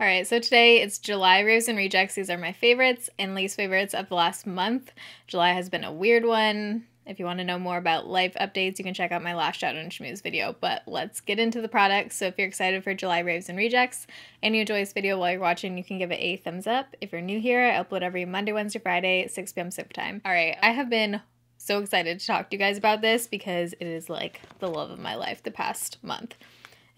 All right, so today it's July raves and rejects. These are my favorites and least favorites of the last month. July has been a weird one. If you want to know more about life updates, you can check out my last shoutout and Schmooze video. But let's get into the products. So if you're excited for July raves and rejects and you enjoy this video while you're watching, you can give it a thumbs up. If you're new here, I upload every Monday, Wednesday, Friday, 6 p.m. Sip time. All right, I have been so excited to talk to you guys about this because it is like the love of my life the past month.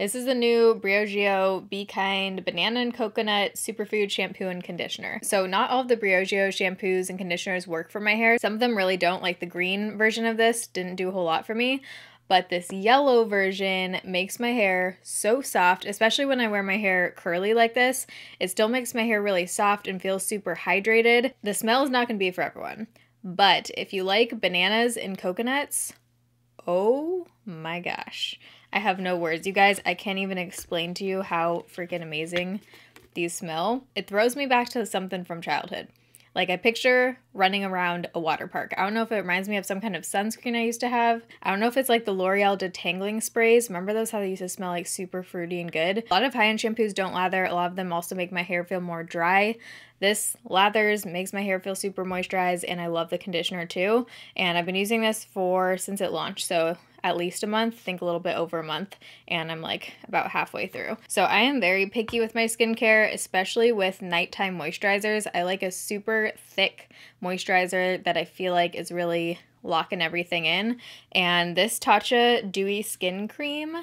This is the new Briogeo Be Kind Banana and Coconut Superfood Shampoo and Conditioner. So not all of the Briogeo shampoos and conditioners work for my hair. Some of them really don't, like the green version of this didn't do a whole lot for me but this yellow version makes my hair so soft, especially when I wear my hair curly like this. It still makes my hair really soft and feels super hydrated. The smell is not going to be for everyone, but if you like bananas and coconuts, oh my gosh. I have no words. You guys, I can't even explain to you how freaking amazing these smell. It throws me back to something from childhood. Like I picture running around a water park. I don't know if it reminds me of some kind of sunscreen I used to have. I don't know if it's like the L'Oreal detangling sprays. Remember those how they used to smell like super fruity and good? A lot of high-end shampoos don't lather. A lot of them also make my hair feel more dry. This lathers, makes my hair feel super moisturized, and I love the conditioner too. And I've been using this for since it launched, so at least a month, think a little bit over a month, and I'm like about halfway through. So I am very picky with my skincare, especially with nighttime moisturizers. I like a super thick moisturizer that I feel like is really locking everything in. And this Tatcha Dewy Skin Cream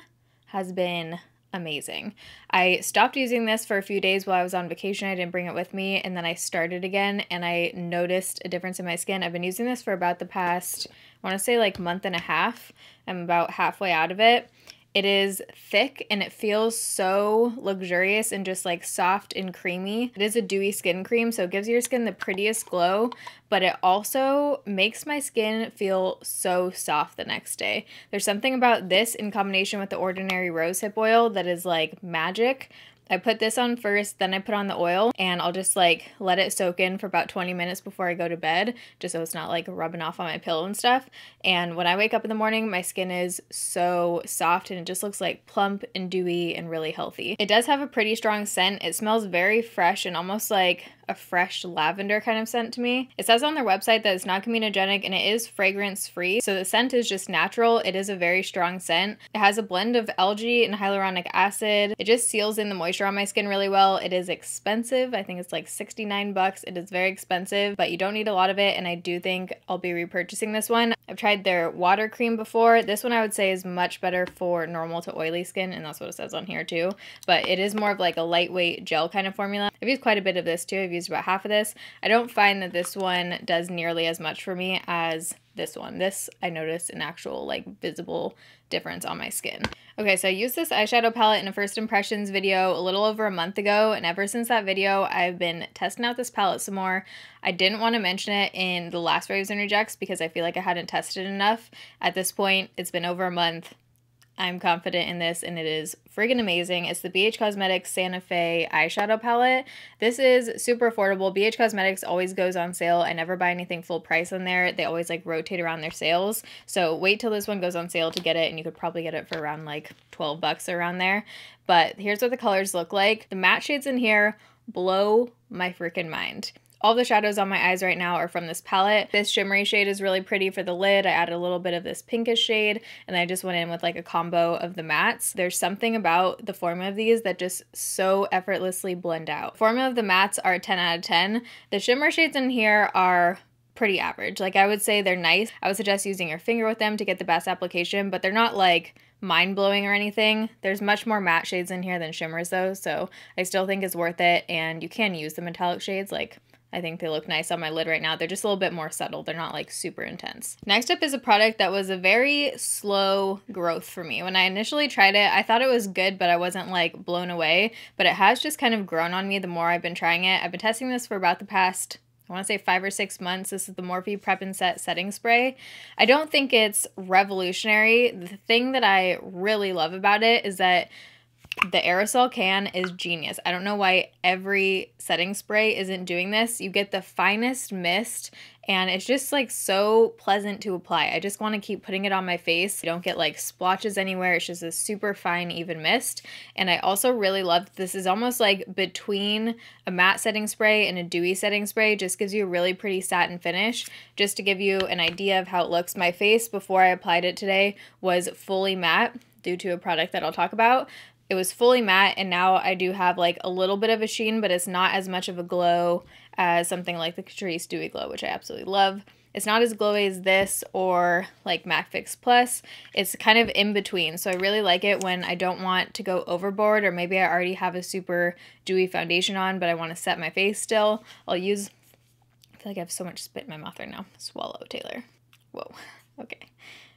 has been amazing. I stopped using this for a few days while I was on vacation. I didn't bring it with me, and then I started again and I noticed a difference in my skin. I've been using this for about the past, I want to say like month and a half. I'm about halfway out of it, it is thick and it feels so luxurious and just like soft and creamy. It is a dewy skin cream, so it gives your skin the prettiest glow, but it also makes my skin feel so soft the next day. There's something about this in combination with the Ordinary Rosehip Oil that is like magic. I put this on first, then I put on the oil, and I'll just like let it soak in for about 20 minutes before I go to bed, just so it's not like rubbing off on my pillow and stuff. And when I wake up in the morning, my skin is so soft and it just looks like plump and dewy and really healthy. It does have a pretty strong scent. It smells very fresh and almost like a fresh lavender kind of scent to me. It says on their website that it's not comedogenic and it is fragrance free. So the scent is just natural. It is a very strong scent. It has a blend of algae and hyaluronic acid. It just seals in the moisture on my skin really well. It is expensive. I think it's like 69 bucks. It is very expensive, but you don't need a lot of it. And I do think I'll be repurchasing this one. I've tried their water cream before. This one I would say is much better for normal to oily skin, and that's what it says on here too. But it is more of like a lightweight gel kind of formula. I've used quite a bit of this too. I've used about half of this. I don't find that this one does nearly as much for me as this one. This, I noticed an actual like visible difference on my skin. Okay, so I used this eyeshadow palette in a first impressions video a little over a month ago, and ever since that video, I've been testing out this palette some more. I didn't want to mention it in the last Waves and Rejects because I feel like I hadn't tested enough. At this point, it's been over a month. I'm confident in this and it is friggin' amazing. It's the BH Cosmetics Santa Fe eyeshadow palette. This is super affordable. BH Cosmetics always goes on sale. I never buy anything full price on there. They always like rotate around their sales. So wait till this one goes on sale to get it and you could probably get it for around like 12 bucks around there. But here's what the colors look like. The matte shades in here blow my freaking mind. All the shadows on my eyes right now are from this palette. This shimmery shade is really pretty for the lid. I added a little bit of this pinkish shade and I just went in with like a combo of the mattes. There's something about the formula of these that just so effortlessly blend out. Formula of the mattes are 10 out of 10. The shimmer shades in here are pretty average. Like I would say they're nice. I would suggest using your finger with them to get the best application, but they're not like mind blowing or anything. There's much more matte shades in here than shimmers though, so I still think it's worth it and you can use the metallic shades like I think they look nice on my lid right now. They're just a little bit more subtle. They're not like super intense. Next up is a product that was a very slow growth for me. When I initially tried it, I thought it was good, but I wasn't like blown away. But it has just kind of grown on me the more I've been trying it. I've been testing this for about the past I want to say five or six months. This is the Morphe Prep and Set Setting Spray. I don't think it's revolutionary. The thing that I really love about it is that the aerosol can is genius. I don't know why every setting spray isn't doing this. You get the finest mist and it's just like so pleasant to apply. I just want to keep putting it on my face. You don't get like splotches anywhere. It's just a super fine even mist. And I also really love this is almost like between a matte setting spray and a dewy setting spray. Just gives you a really pretty satin finish. Just to give you an idea of how it looks, my face before I applied it today was fully matte due to a product that I'll talk about, it was fully matte and now I do have like a little bit of a sheen, but it's not as much of a glow as something like the Catrice Dewy Glow, which I absolutely love. It's not as glowy as this or like MAC Fix Plus. It's kind of in between. So I really like it when I don't want to go overboard or maybe I already have a super dewy foundation on, but I want to set my face still. I'll use, I feel like I have so much spit in my mouth right now. Swallow, Taylor. Whoa. Okay.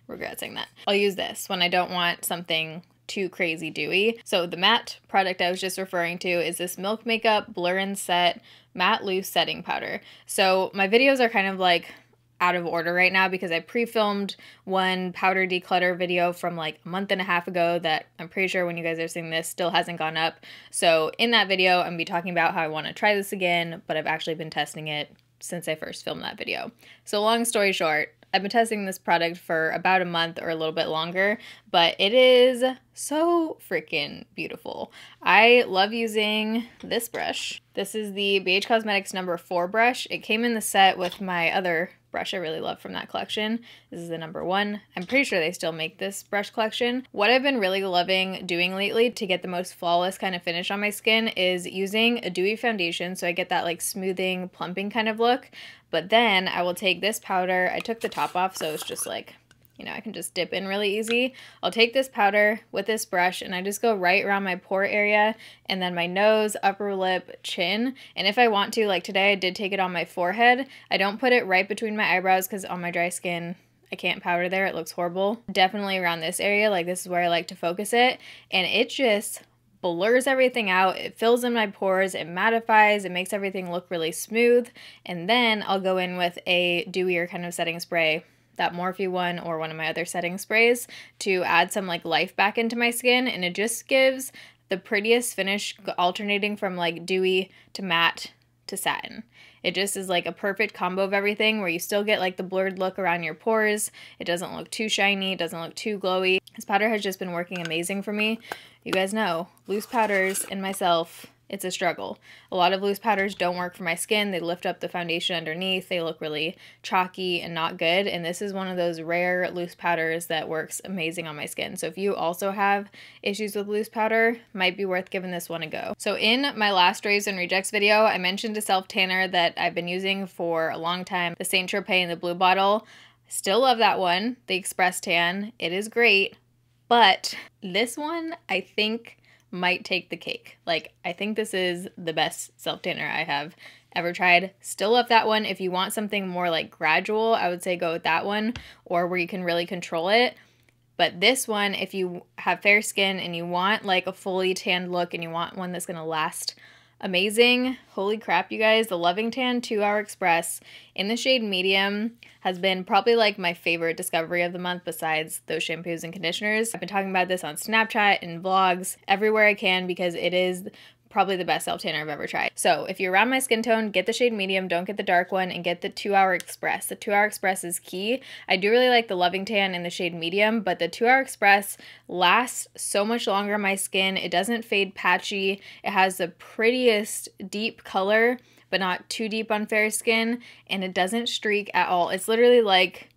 Regret saying that. I'll use this when I don't want something too crazy dewy. So the matte product I was just referring to is this Milk Makeup Blur and Set Matte Loose Setting Powder. So my videos are kind of like out of order right now because I pre-filmed one powder declutter video from like a month and a half ago that I'm pretty sure when you guys are seeing this still hasn't gone up. So in that video, I'm gonna be talking about how I wanna try this again, but I've actually been testing it since I first filmed that video. So long story short, I've been testing this product for about a month or a little bit longer, but it is so freaking beautiful. I love using this brush. This is the BH Cosmetics number four brush. It came in the set with my other brush I really love from that collection. This is the number one. I'm pretty sure they still make this brush collection. What I've been really loving doing lately to get the most flawless kind of finish on my skin is using a dewy foundation so I get that like smoothing, plumping kind of look. But then I will take this powder, I took the top off so it's just like you know, I can just dip in really easy. I'll take this powder with this brush and I just go right around my pore area and then my nose, upper lip, chin. And if I want to, like today I did take it on my forehead. I don't put it right between my eyebrows because on my dry skin, I can't powder there. It looks horrible. Definitely around this area. Like this is where I like to focus it. And it just blurs everything out. It fills in my pores. It mattifies. It makes everything look really smooth. And then I'll go in with a dewier kind of setting spray that Morphe one or one of my other setting sprays to add some like life back into my skin and it just gives the prettiest finish alternating from like dewy to matte to satin. It just is like a perfect combo of everything where you still get like the blurred look around your pores. It doesn't look too shiny, it doesn't look too glowy. This powder has just been working amazing for me. You guys know, loose powders and myself it's a struggle. A lot of loose powders don't work for my skin. They lift up the foundation underneath. They look really chalky and not good. And this is one of those rare loose powders that works amazing on my skin. So if you also have issues with loose powder, might be worth giving this one a go. So in my last Raves and Rejects video, I mentioned a self tanner that I've been using for a long time, the Saint Tropez in the blue bottle. Still love that one, the Express Tan. It is great, but this one I think might take the cake. Like, I think this is the best self tanner I have ever tried. Still love that one. If you want something more like gradual, I would say go with that one or where you can really control it. But this one, if you have fair skin and you want like a fully tanned look and you want one that's going to last amazing. Holy crap, you guys. The Loving Tan 2 Hour Express in the shade medium has been probably like my favorite discovery of the month besides those shampoos and conditioners. I've been talking about this on Snapchat and vlogs everywhere I can because it is probably the best self tanner I've ever tried. So if you're around my skin tone, get the shade medium, don't get the dark one, and get the 2 Hour Express. The 2 Hour Express is key. I do really like the Loving Tan and the shade medium, but the 2 Hour Express lasts so much longer on my skin. It doesn't fade patchy. It has the prettiest deep color, but not too deep on fair skin, and it doesn't streak at all. It's literally like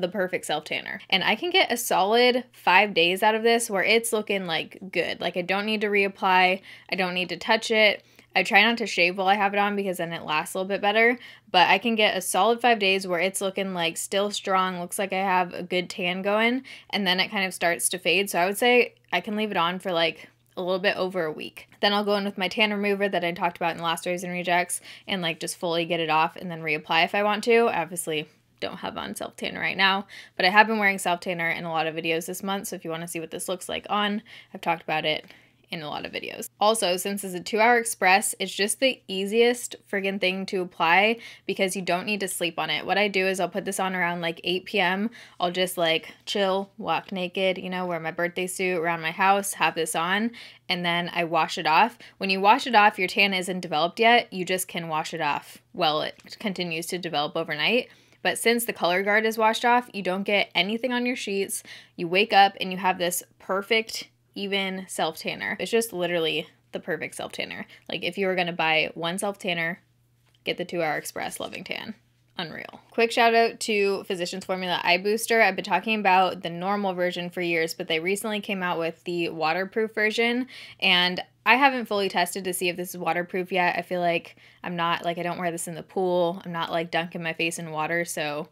the perfect self tanner. And I can get a solid five days out of this where it's looking like good. Like I don't need to reapply, I don't need to touch it. I try not to shave while I have it on because then it lasts a little bit better, but I can get a solid five days where it's looking like still strong, looks like I have a good tan going, and then it kind of starts to fade. So I would say I can leave it on for like a little bit over a week. Then I'll go in with my tan remover that I talked about in the last Rays and Rejects and like just fully get it off and then reapply if I want to. Obviously, don't have on self tanner right now, but I have been wearing self tanner in a lot of videos this month. So if you want to see what this looks like on, I've talked about it in a lot of videos. Also, since it's a two hour express, it's just the easiest friggin' thing to apply because you don't need to sleep on it. What I do is I'll put this on around like 8 p.m. I'll just like chill, walk naked, you know, wear my birthday suit around my house, have this on, and then I wash it off. When you wash it off, your tan isn't developed yet. You just can wash it off while it continues to develop overnight. But since the color guard is washed off, you don't get anything on your sheets. You wake up and you have this perfect, even self tanner. It's just literally the perfect self tanner. Like if you were gonna buy one self tanner, get the two hour express loving tan unreal. Quick shout out to Physicians Formula Eye Booster. I've been talking about the normal version for years, but they recently came out with the waterproof version, and I haven't fully tested to see if this is waterproof yet. I feel like I'm not like I don't wear this in the pool. I'm not like dunking my face in water, so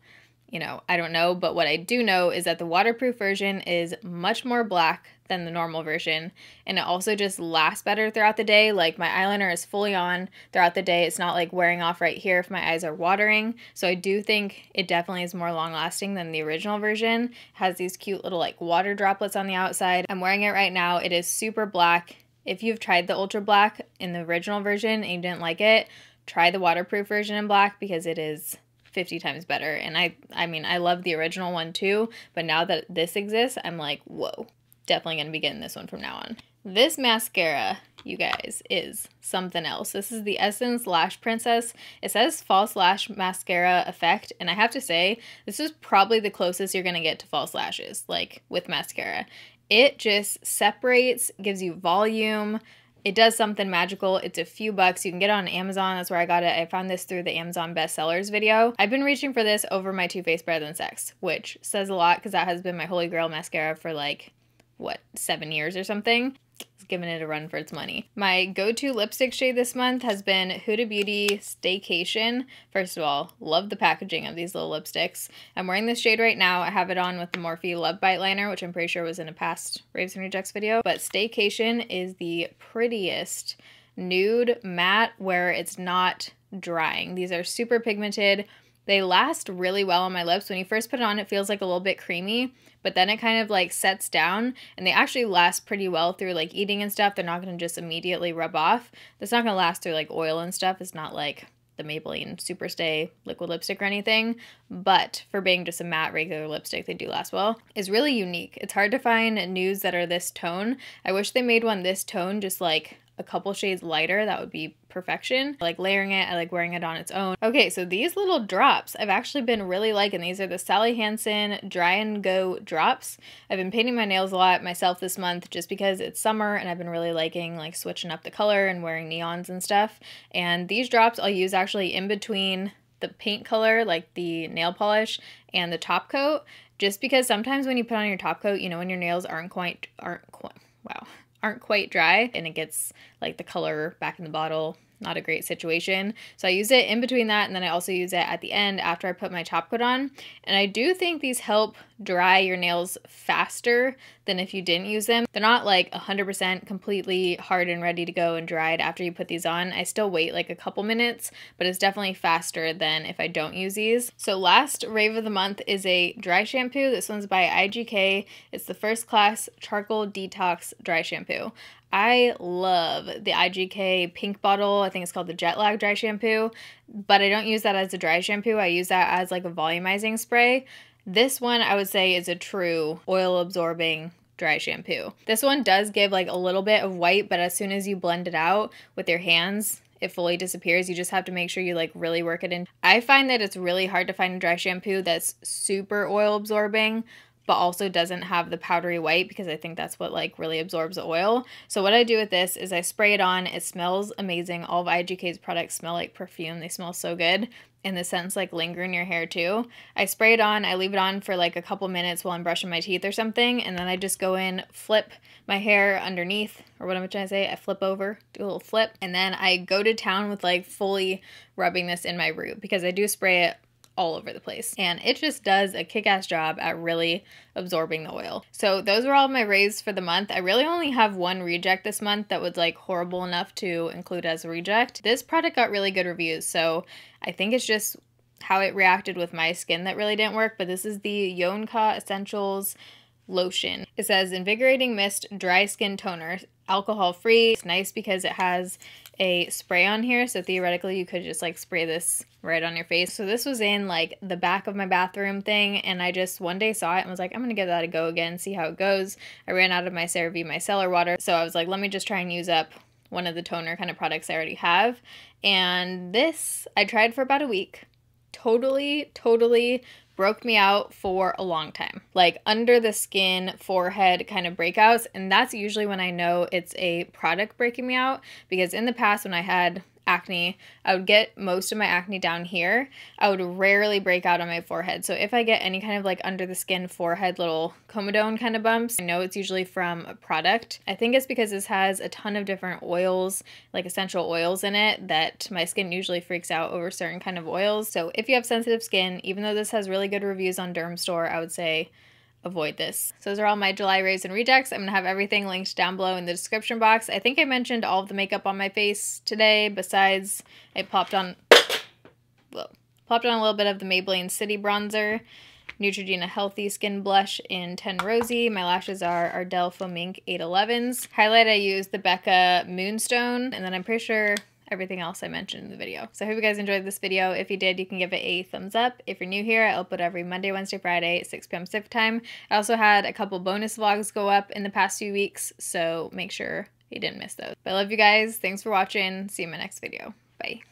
you know, I don't know, but what I do know is that the waterproof version is much more black than the normal version, and it also just lasts better throughout the day. Like, my eyeliner is fully on throughout the day, it's not like wearing off right here if my eyes are watering. So, I do think it definitely is more long lasting than the original version. It has these cute little like water droplets on the outside. I'm wearing it right now, it is super black. If you've tried the Ultra Black in the original version and you didn't like it, try the waterproof version in black because it is 50 times better. And I I mean, I love the original one too, but now that this exists, I'm like, whoa definitely going to be getting this one from now on. This mascara, you guys, is something else. This is the Essence Lash Princess. It says false lash mascara effect, and I have to say, this is probably the closest you're going to get to false lashes, like with mascara. It just separates, gives you volume, it does something magical. It's a few bucks. You can get it on Amazon. That's where I got it. I found this through the Amazon bestsellers video. I've been reaching for this over my Too Faced Better Than Sex, which says a lot because that has been my holy grail mascara for like what, seven years or something. It's giving it a run for its money. My go-to lipstick shade this month has been Huda Beauty Staycation. First of all, love the packaging of these little lipsticks. I'm wearing this shade right now. I have it on with the Morphe Love Bite Liner, which I'm pretty sure was in a past Raves and Rejects video. But Staycation is the prettiest nude matte where it's not drying. These are super pigmented, they last really well on my lips. When you first put it on, it feels like a little bit creamy, but then it kind of like sets down and they actually last pretty well through like eating and stuff. They're not going to just immediately rub off. It's not going to last through like oil and stuff. It's not like the Maybelline Superstay liquid lipstick or anything, but for being just a matte regular lipstick, they do last well, is really unique. It's hard to find nudes that are this tone. I wish they made one this tone, just like a couple shades lighter, that would be perfection. I like layering it, I like wearing it on its own. Okay, so these little drops I've actually been really liking. These are the Sally Hansen Dry and Go drops. I've been painting my nails a lot myself this month just because it's summer and I've been really liking like switching up the color and wearing neons and stuff. And these drops I'll use actually in between the paint color, like the nail polish and the top coat, just because sometimes when you put on your top coat, you know, when your nails aren't quite, aren't quite, wow, aren't quite dry and it gets like the color back in the bottle not a great situation. So I use it in between that and then I also use it at the end after I put my top coat on. And I do think these help dry your nails faster than if you didn't use them. They're not like 100% completely hard and ready to go and dried after you put these on. I still wait like a couple minutes, but it's definitely faster than if I don't use these. So last rave of the month is a dry shampoo. This one's by IGK. It's the First Class Charcoal Detox Dry Shampoo. I love the IGK pink bottle. I think it's called the Jet Lag Dry Shampoo, but I don't use that as a dry shampoo. I use that as like a volumizing spray. This one I would say is a true oil absorbing dry shampoo. This one does give like a little bit of white, but as soon as you blend it out with your hands, it fully disappears. You just have to make sure you like really work it in. I find that it's really hard to find a dry shampoo that's super oil absorbing but also doesn't have the powdery white because I think that's what like really absorbs the oil. So what I do with this is I spray it on. It smells amazing. All of IGK's products smell like perfume. They smell so good and the sense like linger in your hair too. I spray it on, I leave it on for like a couple minutes while I'm brushing my teeth or something, and then I just go in, flip my hair underneath, or what am I trying to say? I flip over, do a little flip, and then I go to town with like fully rubbing this in my root because I do spray it all over the place. And it just does a kick-ass job at really absorbing the oil. So those were all my raves for the month. I really only have one reject this month that was like horrible enough to include as a reject. This product got really good reviews, so I think it's just how it reacted with my skin that really didn't work, but this is the Yonka Essentials lotion. It says invigorating mist dry skin toner, alcohol free. It's nice because it has a spray on here. So theoretically, you could just like spray this right on your face. So this was in like the back of my bathroom thing. And I just one day saw it and was like, I'm going to give that a go again, see how it goes. I ran out of my CeraVe micellar water. So I was like, let me just try and use up one of the toner kind of products I already have. And this I tried for about a week totally, totally broke me out for a long time. Like under the skin, forehead kind of breakouts. And that's usually when I know it's a product breaking me out because in the past when I had acne. I would get most of my acne down here. I would rarely break out on my forehead. So if I get any kind of like under the skin forehead little comedone kind of bumps, I know it's usually from a product. I think it's because this has a ton of different oils, like essential oils in it that my skin usually freaks out over certain kind of oils. So if you have sensitive skin, even though this has really good reviews on Dermstore, I would say avoid this. So those are all my July rays and rejects. I'm going to have everything linked down below in the description box. I think I mentioned all of the makeup on my face today besides I popped on well, popped on a little bit of the Maybelline City Bronzer. Neutrogena Healthy Skin Blush in 10 Rosy. My lashes are Ardell Fomink 811s. Highlight I use the Becca Moonstone, and then I'm pretty sure everything else I mentioned in the video. So I hope you guys enjoyed this video. If you did, you can give it a thumbs up. If you're new here, I upload every Monday, Wednesday, Friday 6 p.m. Pacific time. I also had a couple bonus vlogs go up in the past few weeks, so make sure you didn't miss those. But I love you guys. Thanks for watching. See you in my next video. Bye.